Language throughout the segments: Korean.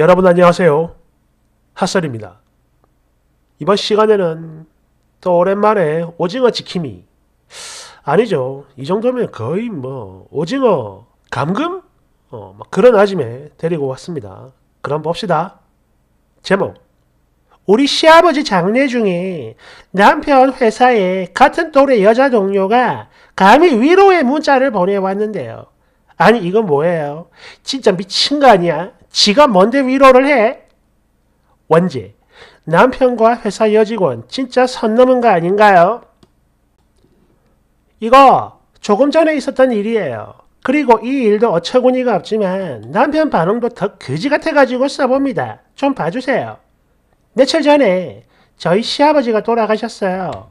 여러분 안녕하세요. 핫설입니다. 이번 시간에는 또 오랜만에 오징어 지킴이 아니죠. 이 정도면 거의 뭐 오징어 감금? 어, 그런 아짐에 데리고 왔습니다. 그럼 봅시다. 제목 우리 시아버지 장례 중에 남편 회사에 같은 또래 여자 동료가 감히 위로의 문자를 보내왔는데요. 아니 이건 뭐예요? 진짜 미친 거 아니야? 지가 먼저 위로를 해. 원지 남편과 회사 여직원 진짜 선 넘은 거 아닌가요? 이거 조금 전에 있었던 일이에요. 그리고 이 일도 어처구니가 없지만 남편 반응도 더 거지 같아가지고 써봅니다. 좀 봐주세요. 며칠 전에 저희 시아버지가 돌아가셨어요.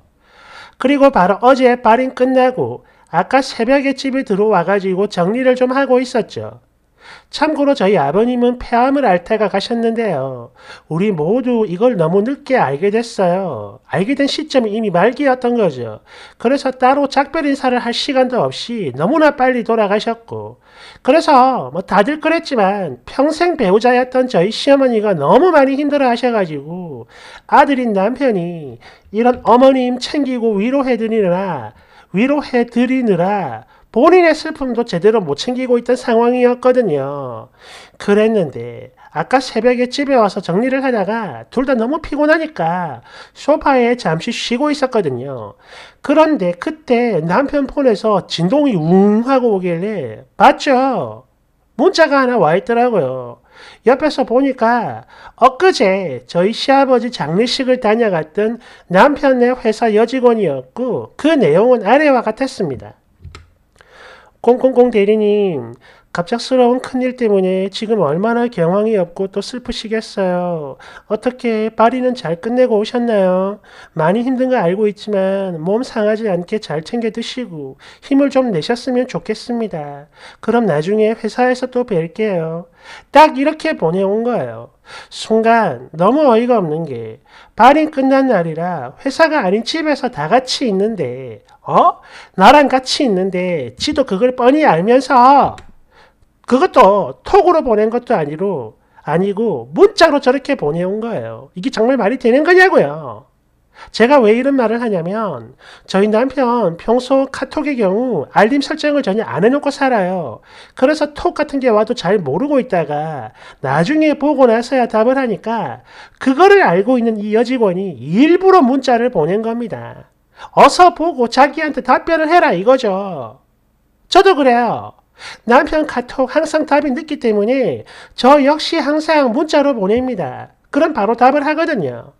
그리고 바로 어제 발인 끝나고 아까 새벽에 집에 들어와가지고 정리를 좀 하고 있었죠. 참고로 저희 아버님은 폐암을 앓다가 가셨는데요. 우리 모두 이걸 너무 늦게 알게 됐어요. 알게 된 시점이 이미 말기였던 거죠. 그래서 따로 작별 인사를 할 시간도 없이 너무나 빨리 돌아가셨고, 그래서 뭐 다들 그랬지만 평생 배우자였던 저희 시어머니가 너무 많이 힘들어 하셔가지고 아들인 남편이 이런 어머님 챙기고 위로해드리느라, 위로해드리느라 본인의 슬픔도 제대로 못 챙기고 있던 상황이었거든요. 그랬는데 아까 새벽에 집에 와서 정리를 하다가 둘 다 너무 피곤하니까 소파에 잠시 쉬고 있었거든요. 그런데 그때 남편 폰에서 진동이 웅 하고 오길래 봤죠. 문자가 하나 와 있더라고요. 옆에서 보니까 엊그제 저희 시아버지 장례식을 다녀갔던 남편의 회사 여직원이었고 그 내용은 아래와 같았습니다. 콩콩콩 대리님 갑작스러운 큰일 때문에 지금 얼마나 경황이 없고 또 슬프시겠어요. 어떻게 파리는 잘 끝내고 오셨나요? 많이 힘든 거 알고 있지만 몸 상하지 않게 잘 챙겨 드시고 힘을 좀 내셨으면 좋겠습니다. 그럼 나중에 회사에서 또 뵐게요. 딱 이렇게 보내온 거예요. 순간 너무 어이가 없는 게 발인 끝난 날이라 회사가 아닌 집에서 다 같이 있는데 어? 나랑 같이 있는데 지도 그걸 뻔히 알면서 그것도 톡으로 보낸 것도 아니로 아니고 문자로 저렇게 보내온 거예요. 이게 정말 말이 되는 거냐고요. 제가 왜 이런 말을 하냐면 저희 남편 평소 카톡의 경우 알림 설정을 전혀 안 해놓고 살아요. 그래서 톡 같은 게 와도 잘 모르고 있다가 나중에 보고 나서야 답을 하니까 그거를 알고 있는 이 여직원이 일부러 문자를 보낸 겁니다. 어서 보고 자기한테 답변을 해라 이거죠. 저도 그래요. 남편 카톡 항상 답이 늦기 때문에 저 역시 항상 문자로 보냅니다. 그럼 바로 답을 하거든요.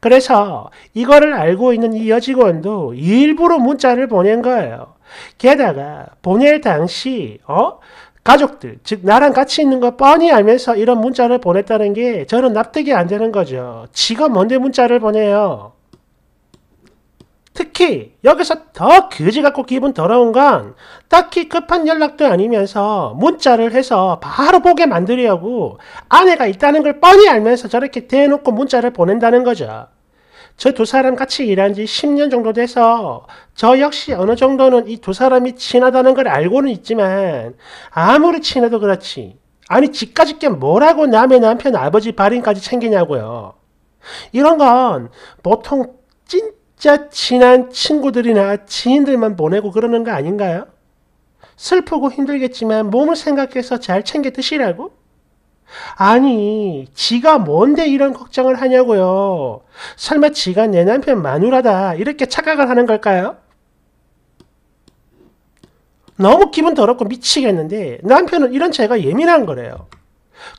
그래서 이거를 알고 있는 이 여직원도 일부러 문자를 보낸 거예요. 게다가 보낼 당시 어? 가족들, 즉 나랑 같이 있는 거 뻔히 알면서 이런 문자를 보냈다는 게 저는 납득이 안 되는 거죠. 지가 뭔데 문자를 보내요. 특히 여기서 더 그지 같고 기분 더러운 건 딱히 급한 연락도 아니면서 문자를 해서 바로 보게 만들려고 아내가 있다는 걸 뻔히 알면서 저렇게 대놓고 문자를 보낸다는 거죠. 저 두 사람 같이 일한 지 10년 정도 돼서 저 역시 어느 정도는 이 두 사람이 친하다는 걸 알고는 있지만 아무리 친해도 그렇지 아니 집까지 게 뭐라고 남의 남편 아버지 발인까지 챙기냐고요. 이런 건 보통 찐 진짜 친한 친구들이나 지인들만 보내고 그러는 거 아닌가요? 슬프고 힘들겠지만 몸을 생각해서 잘 챙겨 드시라고? 아니, 지가 뭔데 이런 걱정을 하냐고요. 설마 지가 내 남편 마누라다 이렇게 착각을 하는 걸까요? 너무 기분 더럽고 미치겠는데 남편은 이런 제가 예민한 거래요.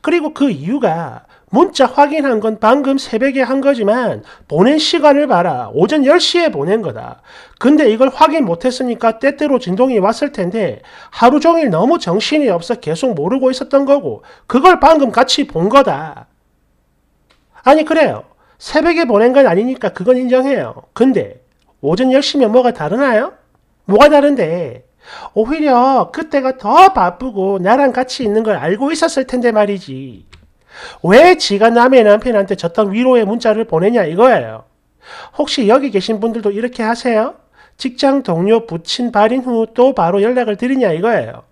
그리고 그 이유가 문자 확인한 건 방금 새벽에 한 거지만 보낸 시간을 봐라. 오전 10시에 보낸 거다. 근데 이걸 확인 못했으니까 때때로 진동이 왔을 텐데 하루 종일 너무 정신이 없어 계속 모르고 있었던 거고 그걸 방금 같이 본 거다. 아니 그래요. 새벽에 보낸 건 아니니까 그건 인정해요. 근데 오전 10시면 뭐가 다르나요? 뭐가 다른데 오히려 그때가 더 바쁘고 나랑 같이 있는 걸 알고 있었을 텐데 말이지. 왜 지가 남의 남편한테 저딴 위로의 문자를 보내냐 이거예요. 혹시 여기 계신 분들도 이렇게 하세요? 직장 동료 부친 발인 후 또 바로 연락을 드리냐 이거예요.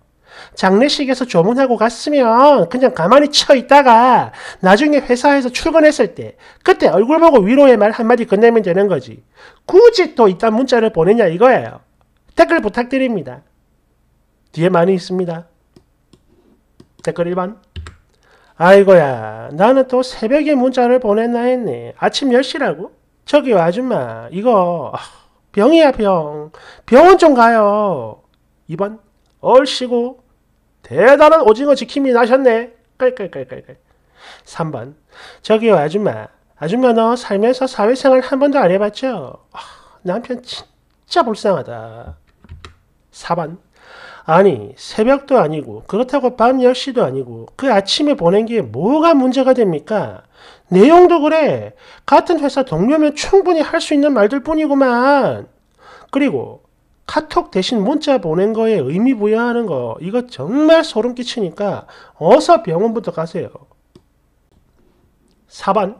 장례식에서 조문하고 갔으면 그냥 가만히 쳐 있다가 나중에 회사에서 출근했을 때 그때 얼굴 보고 위로의 말 한마디 건네면 되는 거지. 굳이 또 이딴 문자를 보내냐 이거예요. 댓글 부탁드립니다. 뒤에 많이 있습니다. 댓글 1번. 아이고야 나는 또 새벽에 문자를 보냈나 했네. 아침 10시라고? 저기요 아줌마 이거 아, 병이야 병. 병원 좀 가요. 2번 얼씨구 대단한 오징어 지킴이 나셨네. 깔깔깔깔깔. 3번 저기요 아줌마 아줌마 너 살면서 사회생활 한 번도 안 해봤죠? 아, 남편 진짜 불쌍하다. 4번 아니 새벽도 아니고 그렇다고 밤 10시도 아니고 그 아침에 보낸 게 뭐가 문제가 됩니까? 내용도 그래. 같은 회사 동료면 충분히 할 수 있는 말들 뿐이구만. 그리고 카톡 대신 문자 보낸 거에 의미 부여하는 거 이거 정말 소름 끼치니까 어서 병원부터 가세요. 4번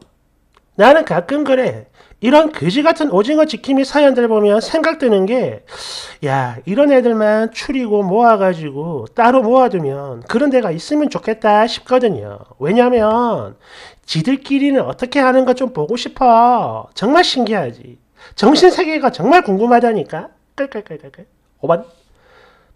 나는 가끔 그래. 이런 그지 같은 오징어 지킴이 사연들 보면 생각되는 게, 야, 이런 애들만 추리고 모아가지고 따로 모아두면 그런 데가 있으면 좋겠다 싶거든요. 왜냐면, 지들끼리는 어떻게 하는가 좀 보고 싶어. 정말 신기하지. 정신세계가 정말 궁금하다니까? 끌끌끌끌끌. 5번.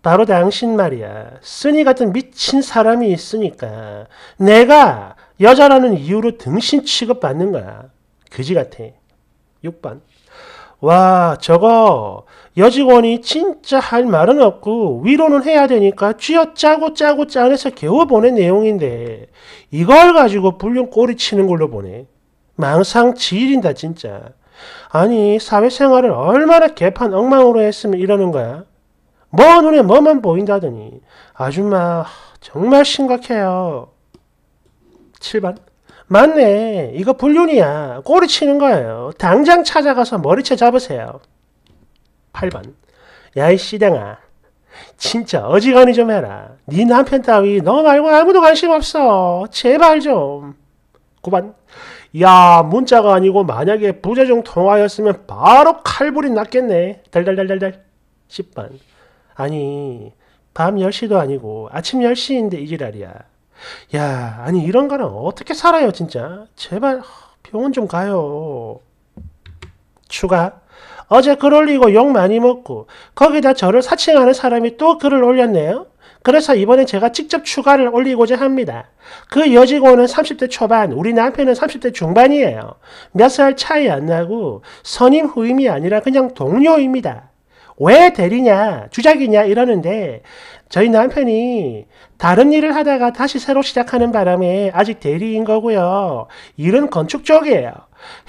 바로 당신 말이야. 쓰니 같은 미친 사람이 있으니까. 내가 여자라는 이유로 등신 취급받는 거야. 그지 같아. 6번. 와, 저거 여직원이 진짜 할 말은 없고 위로는 해야 되니까 쥐어 짜고 짜고 짜내서 겨우 보낸 내용인데 이걸 가지고 불륜 꼬리 치는 걸로 보내. 망상 지일인다 진짜. 아니 사회생활을 얼마나 개판 엉망으로 했으면 이러는 거야. 뭐 눈에 뭐만 보인다더니 아줌마 정말 심각해요. 7번. 맞네. 이거 불륜이야. 꼬리 치는 거예요. 당장 찾아가서 머리채 잡으세요. 8번. 야이 씨댕아. 진짜 어지간히 좀 해라. 네 남편 따위 너 말고 아무도 관심 없어. 제발 좀. 9번. 야 문자가 아니고 만약에 부재중 통화였으면 바로 칼불이 났겠네. 달달달달달. 10번. 아니 밤 10시도 아니고 아침 10시인데 이지랄이야. 야, 아니 이런 거는 어떻게 살아요, 진짜. 제발 병원 좀 가요. 추가. 어제 글 올리고 욕 많이 먹고 거기다 저를 사칭하는 사람이 또 글을 올렸네요. 그래서 이번에 제가 직접 추가를 올리고자 합니다. 그 여직원은 30대 초반, 우리 남편은 30대 중반이에요. 몇 살 차이 안 나고 선임 후임이 아니라 그냥 동료입니다. 왜 대리냐, 주작이냐 이러는데 저희 남편이 다른 일을 하다가 다시 새로 시작하는 바람에 아직 대리인 거고요. 일은 건축 쪽이에요.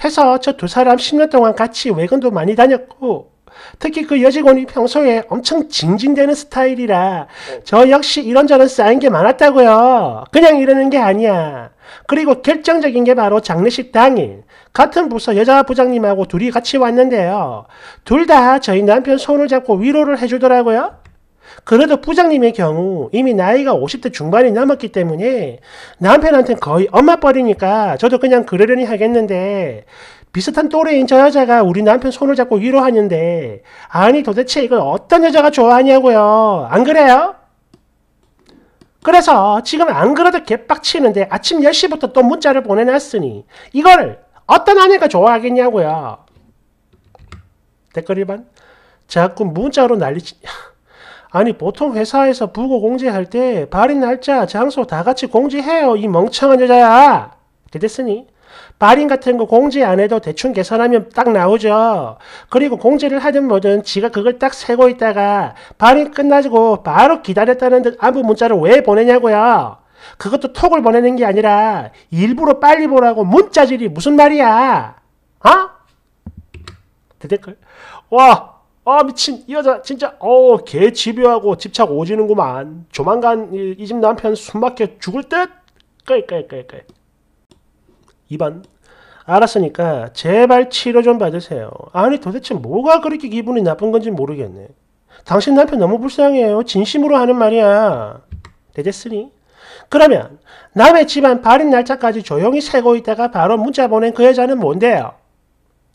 해서 저 두 사람 10년 동안 같이 외근도 많이 다녔고 특히 그 여직원이 평소에 엄청 징징대는 스타일이라 저 역시 이런저런 쌓인 게 많았다고요. 그냥 이러는 게 아니야. 그리고 결정적인 게 바로 장례식 당일 같은 부서 여자 부장님하고 둘이 같이 왔는데요. 둘 다 저희 남편 손을 잡고 위로를 해주더라고요. 그래도 부장님의 경우 이미 나이가 50대 중반이 넘었기 때문에 남편한테 거의 엄마뻘이니까 저도 그냥 그러려니 하겠는데 비슷한 또래인 저 여자가 우리 남편 손을 잡고 위로하는데 아니 도대체 이걸 어떤 여자가 좋아하냐고요. 안 그래요? 그래서 지금 안 그래도 개빡치는데 아침 10시부터 또 문자를 보내놨으니 이걸 어떤 아내가 좋아하겠냐고요. 댓글 1번 자꾸 문자로 난리치... 아니 보통 회사에서 부고 공지할 때 발인 날짜, 장소 다 같이 공지해요. 이 멍청한 여자야. 됐으니 발인 같은 거공지안 해도 대충 계산하면 딱 나오죠. 그리고 공지를 하든 뭐든 지가 그걸 딱 세고 있다가 발인 끝나지고 바로 기다렸다는 듯 안부 문자를 왜 보내냐고요. 그것도 톡을 보내는 게 아니라 일부러 빨리 보라고 문자질이 무슨 말이야. 어? 대댓글. 와, 아 미친 이 여자 진짜 어개 집요하고 집착 오지는구만. 조만간 이 집 남편 숨막혀 죽을 듯. 끌끌끌끌. 2번. 알았으니까 제발 치료 좀 받으세요. 아니 도대체 뭐가 그렇게 기분이 나쁜 건지 모르겠네. 당신 남편 너무 불쌍해요. 진심으로 하는 말이야. 되겠으니? 그러면 남의 집안 발인 날짜까지 조용히 새고 있다가 바로 문자 보낸 그 여자는 뭔데요?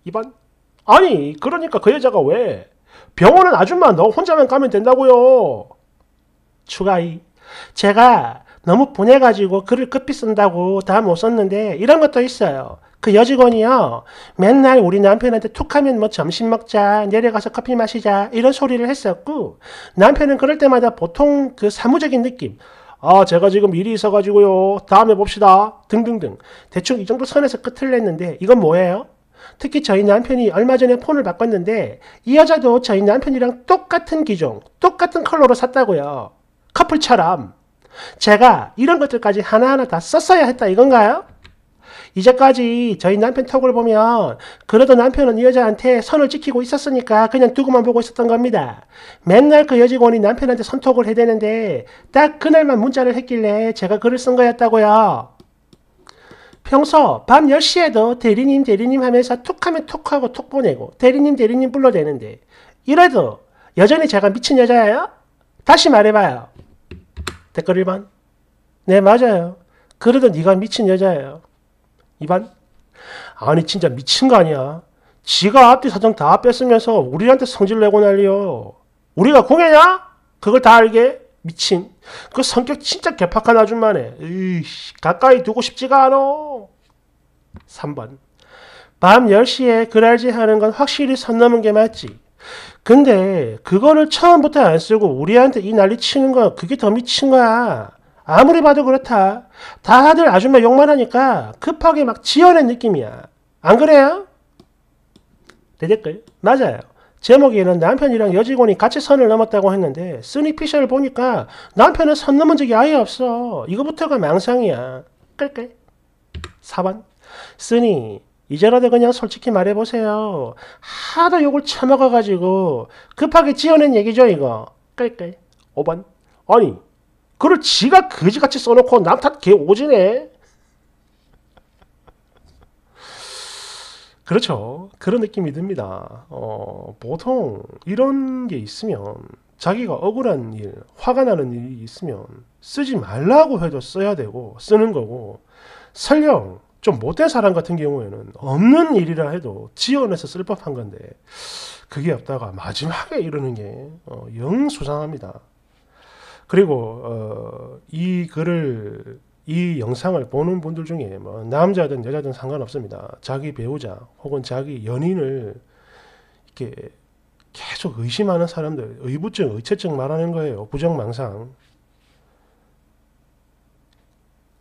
2번. 아니 그러니까 그 여자가 왜? 병원은 아줌마 너 혼자만 가면 된다고요. 추가 이 제가 너무 보내가지고 글을 급히 쓴다고 다 못 썼는데 이런 것도 있어요. 그 여직원이요. 맨날 우리 남편한테 툭하면 뭐 점심 먹자, 내려가서 커피 마시자 이런 소리를 했었고 남편은 그럴 때마다 보통 그 사무적인 느낌 아, 제가 지금 일이 있어가지고요. 다음에 봅시다. 등등등. 대충 이 정도 선에서 끝을 냈는데, 이건 뭐예요? 특히 저희 남편이 얼마 전에 폰을 바꿨는데, 이 여자도 저희 남편이랑 똑같은 기종, 똑같은 컬러로 샀다고요. 커플처럼. 제가 이런 것들까지 하나하나 다 썼어야 했다 이건가요? 이제까지 저희 남편 턱을 보면 그래도 남편은 이 여자한테 선을 지키고 있었으니까 그냥 두고만 보고 있었던 겁니다. 맨날 그 여직원이 남편한테 선톡을 해대는데 딱 그날만 문자를 했길래 제가 글을 쓴 거였다고요. 평소 밤 10시에도 대리님 대리님 하면서 툭하면 툭하고 툭 보내고 대리님 대리님 불러대는데 이래도 여전히 제가 미친 여자예요? 다시 말해봐요. 댓글 1번. 네, 맞아요. 그래도 네가 미친 여자예요. 2번. 아니, 진짜 미친 거 아니야. 지가 앞뒤 사정 다 뺐으면서 우리한테 성질 내고 난리요. 우리가 공예냐? 그걸 다 알게? 미친. 그 성격 진짜 개팍한 아줌마네. 으이씨, 가까이 두고 싶지가 않어. 3번. 밤 10시에 그랄지 하는 건 확실히 선 넘은 게 맞지. 근데 그거를 처음부터 안 쓰고 우리한테 이 난리 치는 건 그게 더 미친 거야. 아무리 봐도 그렇다. 다들 아줌마 욕만 하니까 급하게 막 지어낸 느낌이야. 안 그래요? 대댓글 맞아요. 제목에는 남편이랑 여직원이 같이 선을 넘었다고 했는데 쓰니 피셜을 보니까 남편은 선 넘은 적이 아예 없어. 이거부터가 망상이야. 끌끌. 4번 쓰니 이제라도 그냥 솔직히 말해보세요. 하도 욕을 처먹어가지고 급하게 지어낸 얘기죠 이거. 끌끌. 5번. 아니 그걸 지가 거지같이 써놓고 남탓개 오지네. 그렇죠. 그런 느낌이 듭니다. 어, 보통 이런 게 있으면 자기가 억울한 일, 화가 나는 일이 있으면 쓰지 말라고 해도 써야 되고 쓰는 거고 설령 좀 못된 사람 같은 경우에는 없는 일이라 해도 지원해서 쓸 법한 건데 그게 없다가 마지막에 이러는 게영 어, 수상합니다. 그리고 어, 이 글을 이 영상을 보는 분들 중에 뭐 남자든 여자든 상관없습니다. 자기 배우자 혹은 자기 연인을 이렇게 계속 의심하는 사람들 의부증, 의체증 말하는 거예요. 부정망상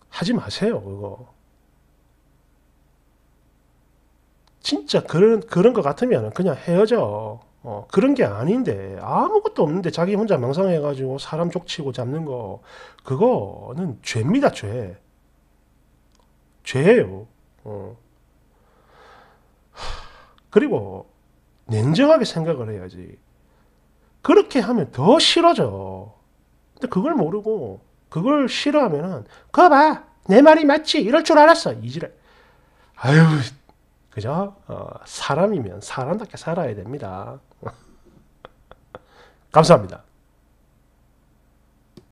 하지 마세요. 그거 진짜 그런 그런 것 같으면 그냥 헤어져. 어, 그런 게 아닌데 아무것도 없는데 자기 혼자 망상해가지고 사람 족치고 잡는 거 그거는 죄입니다 죄 죄예요 어. 그리고 냉정하게 생각을 해야지 그렇게 하면 더 싫어져 근데 그걸 모르고 그걸 싫어하면은 그거 봐내 말이 맞지 이럴 줄 알았어 이지랄 아유 그죠? 어, 사람이면 사람답게 살아야 됩니다. 감사합니다.